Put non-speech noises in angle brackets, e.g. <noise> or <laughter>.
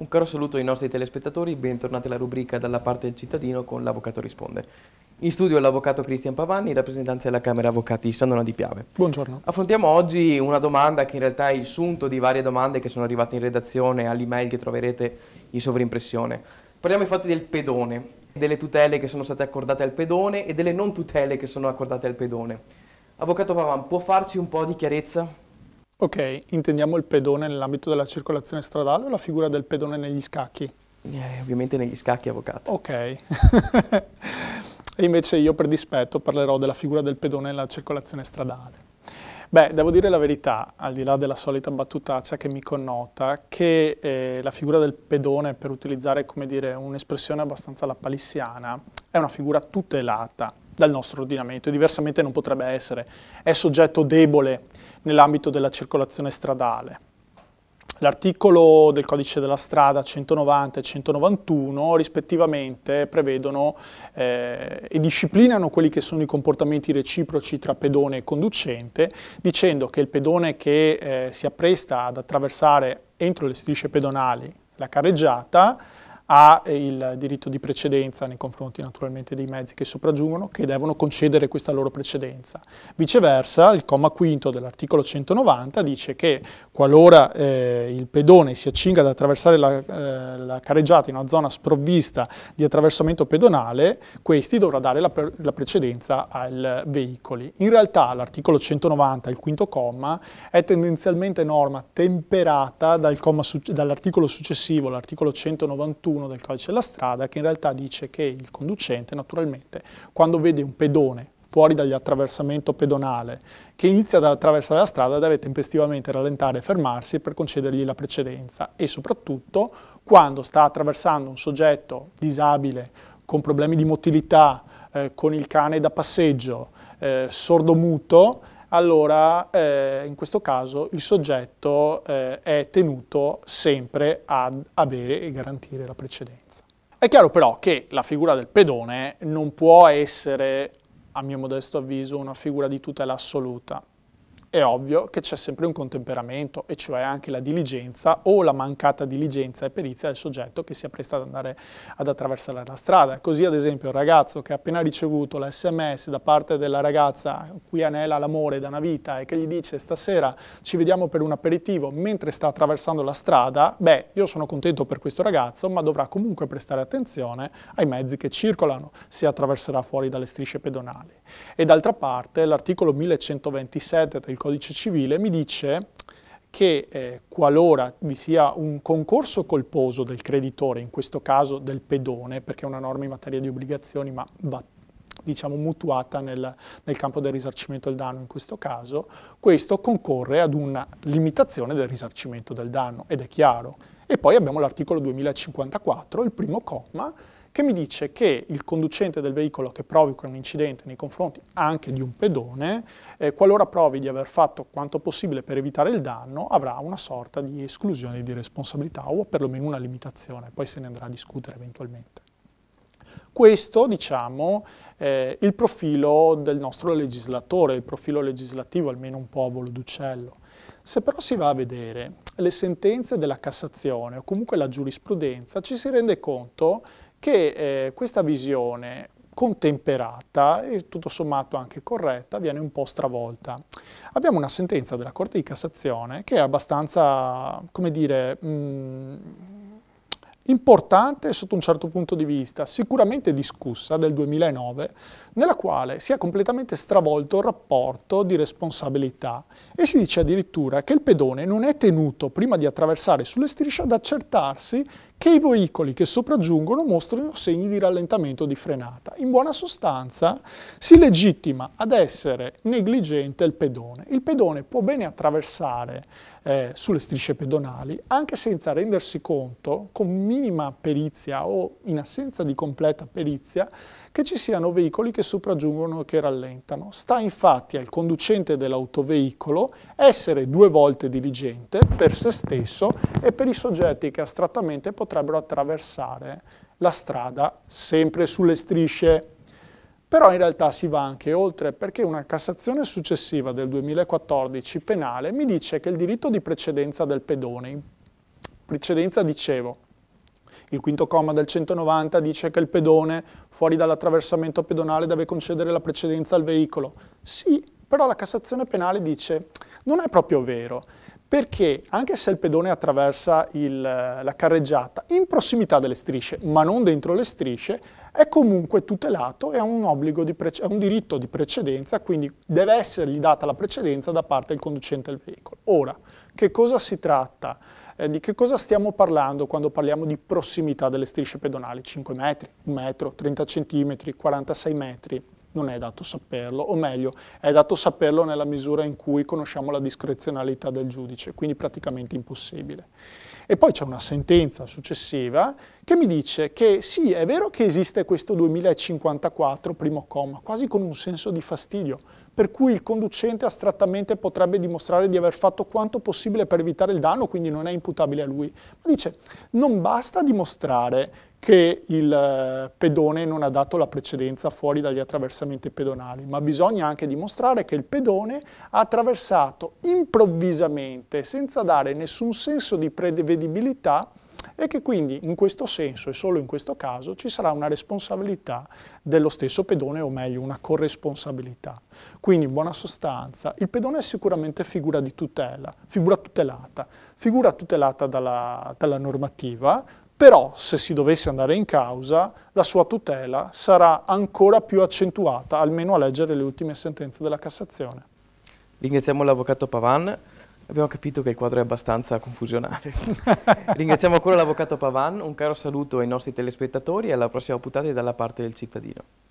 Un caro saluto ai nostri telespettatori, bentornati alla rubrica Dalla parte del cittadino con l'Avvocato Risponde. In studio l'Avvocato Cristian Pavanni, rappresentante della Camera Avvocati Sandona di Piave. Buongiorno. Affrontiamo oggi una domanda che in realtà è il sunto di varie domande che sono arrivate in redazione all'email che troverete in sovrimpressione. Parliamo infatti del pedone, delle tutele che sono state accordate al pedone e delle non tutele che sono accordate al pedone. Avvocato Pavan, può farci un po' di chiarezza? Ok, intendiamo il pedone nell'ambito della circolazione stradale o la figura del pedone negli scacchi? Eh, ovviamente negli scacchi, avvocato. Ok. <laughs> e invece io per dispetto parlerò della figura del pedone nella circolazione stradale. Beh, devo dire la verità, al di là della solita battutaccia che mi connota, che eh, la figura del pedone, per utilizzare come dire un'espressione abbastanza lapalissiana, è una figura tutelata dal nostro ordinamento e diversamente non potrebbe essere. È soggetto debole nell'ambito della circolazione stradale. L'articolo del codice della strada 190 e 191 rispettivamente prevedono eh, e disciplinano quelli che sono i comportamenti reciproci tra pedone e conducente, dicendo che il pedone che eh, si appresta ad attraversare entro le strisce pedonali la carreggiata ha il diritto di precedenza nei confronti naturalmente dei mezzi che sopraggiungono, che devono concedere questa loro precedenza. Viceversa, il comma quinto dell'articolo 190 dice che qualora eh, il pedone si accinga ad attraversare la, eh, la, careggiata in una zona sprovvista di attraversamento pedonale, questi dovrà dare la, la precedenza ai veicoli. In realtà l'articolo 190, il quinto comma, è tendenzialmente norma temperata dal dall'articolo successivo, l'articolo 191, 1 del codice della strada che in realtà dice che il conducente naturalmente quando vede un pedone fuori dall'attraversamento pedonale che inizia ad attraversare la strada deve tempestivamente rallentare e fermarsi per concedergli la precedenza e soprattutto quando sta attraversando un soggetto disabile con problemi di motilità, eh, con il cane da passeggio, eh, muto, allora eh, in questo caso il soggetto eh, è tenuto sempre ad avere e garantire la precedenza. È chiaro però che la figura del pedone non può essere, a mio modesto avviso, una figura di tutela assoluta, è ovvio che c'è sempre un contemperamento, e cioè anche la diligenza o la mancata diligenza e perizia del soggetto che si appresta ad andare ad attraversare la strada. Così ad esempio il ragazzo che ha appena ricevuto la sms da parte della ragazza cui anela l'amore da una vita e che gli dice stasera ci vediamo per un aperitivo mentre sta attraversando la strada, beh io sono contento per questo ragazzo ma dovrà comunque prestare attenzione ai mezzi che circolano se attraverserà fuori dalle strisce pedonali. E d'altra parte l'articolo 1127 del codice civile mi dice che eh, qualora vi sia un concorso colposo del creditore, in questo caso del pedone, perché è una norma in materia di obbligazioni, ma va diciamo mutuata nel, nel campo del risarcimento del danno in questo caso, questo concorre ad una limitazione del risarcimento del danno ed è chiaro. E poi abbiamo l'articolo 2054, il primo comma, che mi dice che il conducente del veicolo che provoca un incidente nei confronti anche di un pedone, eh, qualora provi di aver fatto quanto possibile per evitare il danno, avrà una sorta di esclusione di responsabilità o perlomeno una limitazione, poi se ne andrà a discutere eventualmente. Questo, diciamo, è il profilo del nostro legislatore, il profilo legislativo almeno un po' a volo d'uccello. Se però si va a vedere le sentenze della Cassazione o comunque la giurisprudenza, ci si rende conto che eh, questa visione contemperata e tutto sommato anche corretta viene un po' stravolta. Abbiamo una sentenza della Corte di Cassazione che è abbastanza, come dire, mh, mm, importante sotto un certo punto di vista, sicuramente discussa, del 2009, nella quale si è completamente stravolto il rapporto di responsabilità e si dice addirittura che il pedone non è tenuto, prima di attraversare sulle strisce, ad accertarsi che i veicoli che sopraggiungono mostrino segni di rallentamento di frenata. In buona sostanza si legittima ad essere negligente il pedone. Il pedone può bene attraversare eh, sulle strisce pedonali, anche senza rendersi conto, con minima perizia o in assenza di completa perizia, che ci siano veicoli che sopraggiungono e che rallentano. Sta infatti al conducente dell'autoveicolo essere due volte diligente per se stesso e per i soggetti che astrattamente potrebbero attraversare la strada sempre sulle strisce pedonali però in realtà si va anche oltre perché una Cassazione successiva del 2014 penale mi dice che il diritto di precedenza del pedone, in precedenza dicevo, il quinto comma del 190 dice che il pedone fuori dall'attraversamento pedonale deve concedere la precedenza al veicolo. Sì, però la Cassazione penale dice non è proprio vero perché anche se il pedone attraversa il, la carreggiata in prossimità delle strisce, ma non dentro le strisce, è comunque tutelato e ha un, prece, un, diritto di precedenza, quindi deve essergli data la precedenza da parte del conducente del veicolo. Ora, che cosa si tratta? Eh, di che cosa stiamo parlando quando parliamo di prossimità delle strisce pedonali? 5 metri, 1 metro, 30 centimetri, 46 metri non è dato saperlo, o meglio, è dato saperlo nella misura in cui conosciamo la discrezionalità del giudice, quindi praticamente impossibile. E poi c'è una sentenza successiva che mi dice che sì, è vero che esiste questo 2054, primo comma, quasi con un senso di fastidio, per cui il conducente astrattamente potrebbe dimostrare di aver fatto quanto possibile per evitare il danno, quindi non è imputabile a lui. Ma dice, non basta dimostrare che il eh, pedone non ha dato la precedenza fuori dagli attraversamenti pedonali, ma bisogna anche dimostrare che il pedone ha attraversato improvvisamente, senza dare nessun senso di prevedibilità, e che quindi in questo senso e solo in questo caso ci sarà una responsabilità dello stesso pedone o meglio una corresponsabilità. Quindi in buona sostanza il pedone è sicuramente figura di tutela, figura tutelata, figura tutelata dalla, dalla normativa però se si dovesse andare in causa la sua tutela sarà ancora più accentuata, almeno a leggere le ultime sentenze della Cassazione. Ringraziamo l'avvocato Pavan, abbiamo capito che il quadro è abbastanza confusionale. <laughs> Ringraziamo ancora l'avvocato Pavan, un caro saluto ai nostri telespettatori e alla prossima puntata dalla parte del cittadino.